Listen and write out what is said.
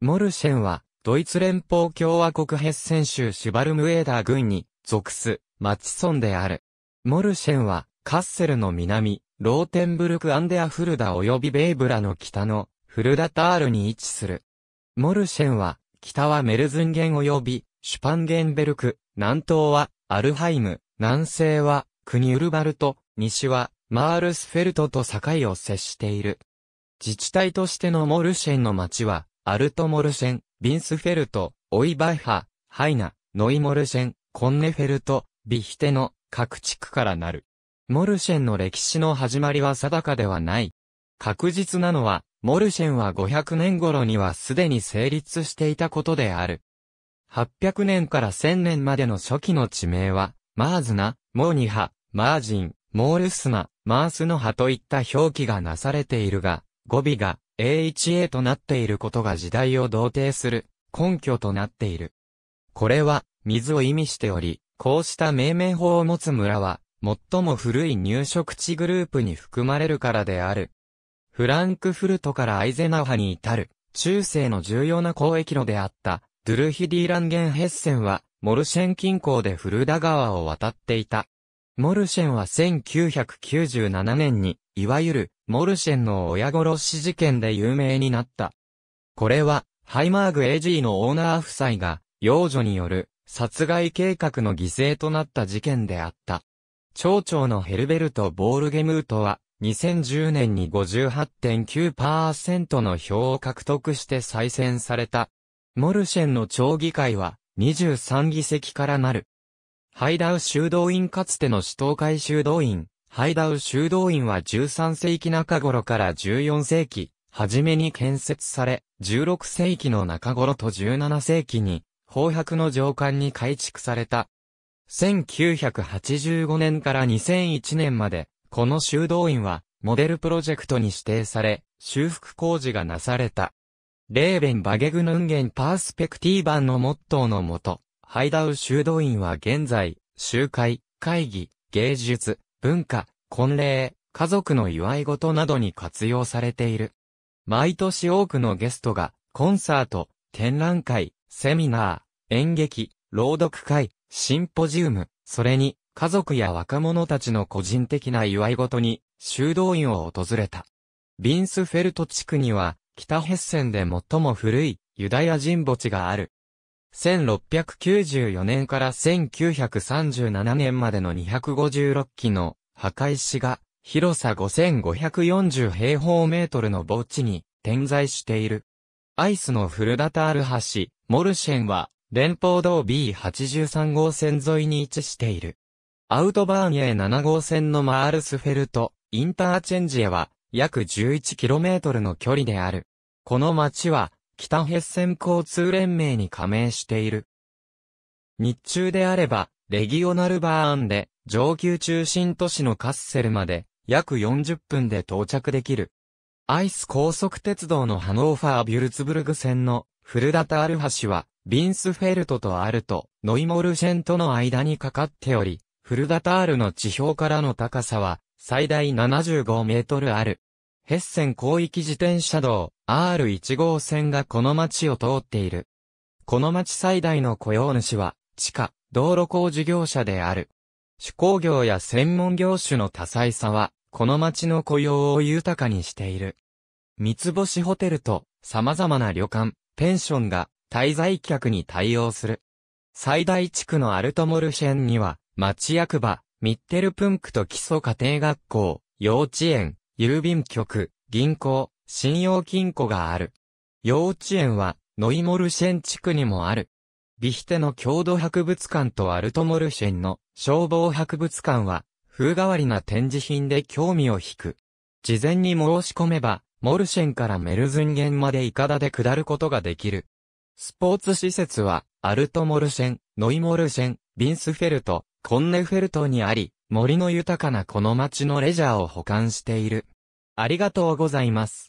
モルシェンは、ドイツ連邦共和国ヘッセン州シュバルムエーダー郡に属す町村である。モルシェンは、カッセルの南、ローテンブルク・アンデアフルダ及びベイブラの北のフルダタールに位置する。モルシェンは、北はメルズンゲン及びシュパンゲンベルク、南東はアルハイム、南西はクニュルバルト、西はマールスフェルトと境を接している。自治体としてのモルシェンの町は、アルトモルシェン、ビンスフェルト、オイバイハ、ハイナ、ノイモルシェン、コンネフェルト、ビヒテの各地区からなる。モルシェンの歴史の始まりは定かではない。確実なのは、モルシェンは500年頃にはすでに成立していたことである。800年から1000年までの初期の地名は、マーズナ、モーニハ、マージン、モールスナ、マースの葉といった表記がなされているが、語尾が、AHA となっていることが時代を同定する根拠となっている。これは水を意味しており、こうした命名法を持つ村は、最も古い入植地グループに含まれるからである。フランクフルトからアイゼナハに至る、中世の重要な交易路であった、ドゥルヒディランゲンヘッセンは、モルシェン近郊でフルダ川を渡っていた。モルシェンは1997年に、いわゆるモルシェンの親殺し事件で有名になった。これは、ハイマーグ AG のオーナー夫妻が、幼女による殺害計画の犠牲となった事件であった。町長のヘルベルト・ボールゲムートは、2010年に58.9%の票を獲得して再選された。モルシェンの町議会は、23議席からなる。ハイダウ修道院かつての首都会修道院、ハイダウ修道院は13世紀中頃から14世紀、初めに建設され、16世紀の中頃と17世紀に、宝白の上官に改築された。1985年から2001年まで、この修道院は、モデルプロジェクトに指定され、修復工事がなされた。レーベン・バゲグヌンゲン・パースペクティーバンのモットーのもと、ハイダウ修道院は現在、集会、会議、芸術、文化、婚礼、家族の祝い事などに活用されている。毎年多くのゲストが、コンサート、展覧会、セミナー、演劇、朗読会、シンポジウム、それに、家族や若者たちの個人的な祝い事に、修道院を訪れた。ビンスフェルト地区には、北ヘッセンで最も古いユダヤ人墓地がある。1694年から1937年までの256機の墓石が広さ5540平方メートルの墓地に点在している。アイスのフルダタール橋、モルシェンは連邦道 B83 号線沿いに位置している。アウトバーニエ7号線のマールスフェルト、インターチェンジへは約 11km の距離である。この町は北ヘッセン交通連盟に加盟している。日中であれば、レギオナルバーンで、上級中心都市のカッセルまで、約40分で到着できる。アイス高速鉄道のハノーファー・ビュルツブルグ線のフルダタール橋は、ビンスフェルトとアルト、ノイモルシェンとの間にかかっており、フルダタールの地表からの高さは、最大75メートルある。ヘッセン広域自転車道 R1 号線がこの町を通っている。この町最大の雇用主は、地下、道路工事業者である。手工業や専門業種の多彩さは、この町の雇用を豊かにしている。三つ星ホテルと、様々な旅館、ペンションが、滞在客に対応する。最大地区のアルトモルシェンには、町役場、ミッテルプンクと基礎家庭学校、幼稚園、郵便局、銀行、信用金庫がある。幼稚園は、ノイモルシェン地区にもある。ビヒテの郷土博物館とアルトモルシェンの消防博物館は、風変わりな展示品で興味を引く。事前に申し込めば、モルシェンからメルズンゲンまでイカダで下ることができる。スポーツ施設は、アルトモルシェン、ノイモルシェン、ビンスフェルト、コンネフェルトにあり、森の豊かなこの街のレジャーを保管している。ありがとうございます。